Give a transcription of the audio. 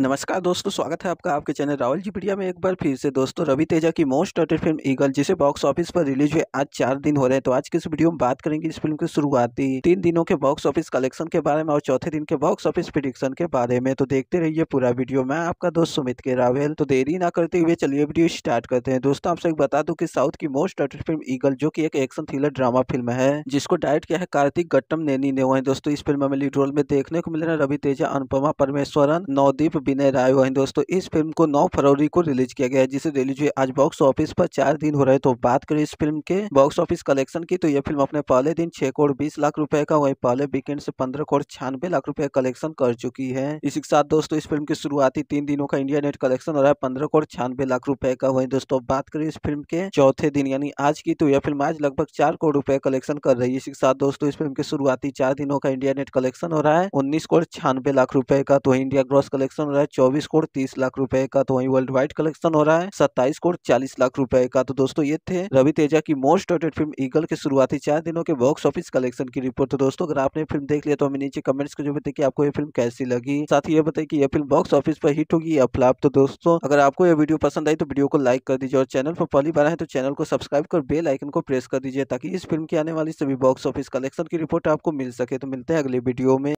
नमस्कार दोस्तों स्वागत है आपका आपके चैनल राहुल जी पीडिया में एक बार फिर से दोस्तों रवि तेजा की मोस्ट अटेड फिल्म ईगल जिसे बॉक्स ऑफिस पर रिलीज हुए आज चार दिन हो रहे हैं तो आज की इस वीडियो में बात करेंगे इस फिल्म की शुरुआती तीन दिनों के बॉक्स ऑफिस कलेक्शन के बारे में और चौथे दिन के बॉक्स ऑफिस प्रिडिक्शन के बारे में तो देखते रहिए पूरा वीडियो मैं आपका दोस्त सुमित के रावेल तो देरी ना करते हुए चलिए वीडियो स्टार्ट करते हैं दोस्तों आपसे एक बता दू की साउथ की मोस्ट अटेड फिल्म ईगल जो की एक एक्शन थ्रिलर ड्रामा फिल्म है जिसको डायरेक्ट किया है कार्तिक गट्टम नैनी ने दोस्तों इस फिल्म में लीड रोल में देखने को मिल रहा है रवि तेजा अनुपमा परमेश्वरन नवदीप विनय राय हुआ दोस्तों इस फिल्म को 9 फरवरी को रिलीज किया गया है जिसे रिलीज हुई आज बॉक्स ऑफिस पर चार दिन हो रहे तो बात करें इस फिल्म के बॉक्स ऑफिस कलेक्शन की तो यह फिल्म अपने पहले दिन छह करोड़ बीस लाख रुपए का वही पहले वीकेंड से पंद्रह करोड़ छियानवे लाख रुपए कलेक्शन कर चुकी है इसी के साथ दोस्तों इस फिल्म की शुरुआती तीन दिनों का इंडिया नेट कलेक्शन हो रहा है पंद्रह करोड़ छियानवे लाख रुपए का वही दोस्तों बात करें इस फिल्म के चौथे दिन यानी आज की तो यह फिल्म आज लगभग चार करोड़ रुपए कलेक्शन कर रही है इसी के साथ दोस्तों इस फिल्म के शुरुआती चार दिनों का इंडिया नेट कलेक्शन हो रहा है उन्नीस करोड़ छियानवे लाख रुपए का तो इंडिया ग्रॉस कलेक्शन रहा है चौबीस करोड़ तीस लाख रुपए का तो वही वर्ल्ड वाइड कलेक्शन हो रहा है सत्ताईस करोड़ चालीस लाख रुपए का तो दोस्तों ये थे रवि तेजा की मोस्ट रेटेड फिल्म ईगल के शुरुआती चार दिनों के बॉक्स ऑफिस कलेक्शन की रिपोर्ट तो दोस्तों अगर आपने फिल्म देख लिया तो हमें नीचे कमेंट्स में जो बताए की आपको ये फिल्म कैसी लगी साथ ही ये बताए की यह फिल्म बॉक्स ऑफिस पर हिट होगी या फ्लाप तो दोस्तों अगर आपको यह वीडियो पसंद आई तो वीडियो को लाइक कर दीजिए और चैनल पर पहली बार है तो चैनल को सब्सक्राइब कर बेल आइकन को प्रेस कर दीजिए ताकि इस फिल्म की आने वाली सभी बॉक्स ऑफिस कलेक्शन की रिपोर्ट आपको मिल सके तो मिलते हैं अगले वीडियो में